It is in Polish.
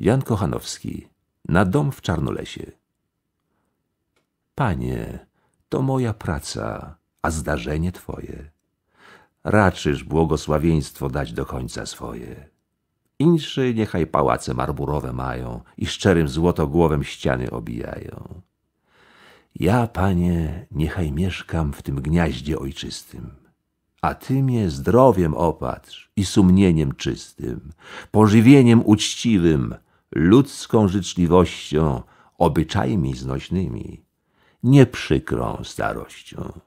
Jan Kochanowski na dom w Czarnolesie. Panie, to moja praca, a zdarzenie Twoje. Raczysz błogosławieństwo dać do końca swoje. Inszy niechaj pałace marmurowe mają i szczerym złotogłowem ściany obijają. Ja, Panie, niechaj mieszkam w tym gniaździe ojczystym, a Ty mnie zdrowiem opatrz i sumieniem czystym, pożywieniem uczciwym, ludzką życzliwością, obyczajmi znośnymi, nie przykrą starością.